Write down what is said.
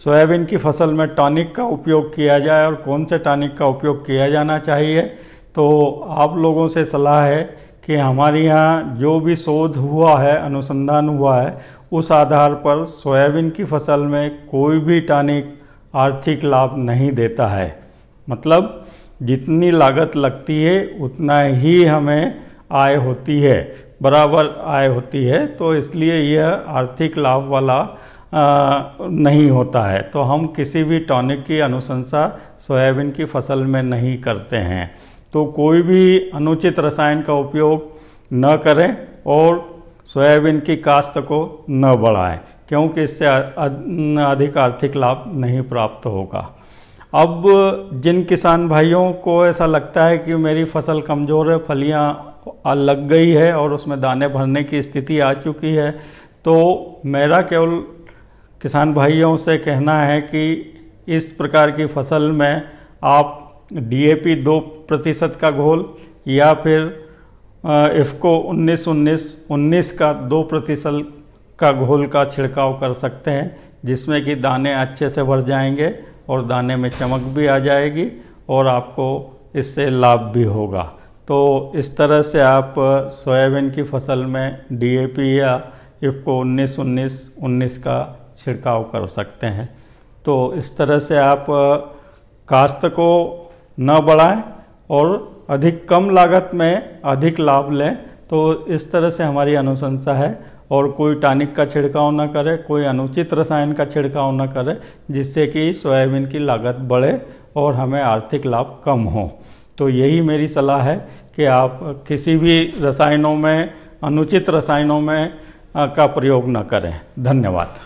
soybean की फसल में टॉनिक का उपयोग किया जाए और कौन से टॉनिक का उपयोग किया जाना चाहिए तो आप लोगों से सलाह है कि हमारे यहाँ जो भी शोध हुआ है अनुसंधान हुआ है उस आधार पर सोयाबीन की फसल में कोई भी टॉनिक आर्थिक लाभ नहीं देता है मतलब जितनी लागत लगती है उतना ही हमें आय होती है बराबर आय होती है तो इसलिए यह आर्थिक लाभ वाला नहीं होता है तो हम किसी भी टॉनिक की अनुशंसा सोयाबीन की फसल में नहीं करते हैं तो कोई भी अनुचित रसायन का उपयोग न करें और सोयाबीन की काश्त को न बढ़ाएं क्योंकि इससे अधिक आर्थिक लाभ नहीं प्राप्त होगा अब जिन किसान भाइयों को ऐसा लगता है कि मेरी फसल कमज़ोर है फलियां लग गई है और उसमें दाने भरने की स्थिति आ चुकी है तो मेरा केवल किसान भाइयों से कहना है कि इस प्रकार की फसल में आप डीएपी दो प्रतिशत का घोल या फिर इफ़को उन्नीस उन्नीस उन्नीस का दो प्रतिशत का घोल का छिड़काव कर सकते हैं जिसमें कि दाने अच्छे से भर जाएंगे और दाने में चमक भी आ जाएगी और आपको इससे लाभ भी होगा तो इस तरह से आप सोयाबीन की फसल में डीएपी या इफ़को उन्नीस उन्नीस उन्नीस का छिड़काव कर सकते हैं तो इस तरह से आप काश्त को न बढ़ाएं और अधिक कम लागत में अधिक लाभ लें तो इस तरह से हमारी अनुशंसा है और कोई टानिक का छिड़काव न करें कोई अनुचित रसायन का छिड़काव न करें जिससे कि सोयाबीन की लागत बढ़े और हमें आर्थिक लाभ कम हो तो यही मेरी सलाह है कि आप किसी भी रसायनों में अनुचित रसायनों में का प्रयोग न करें धन्यवाद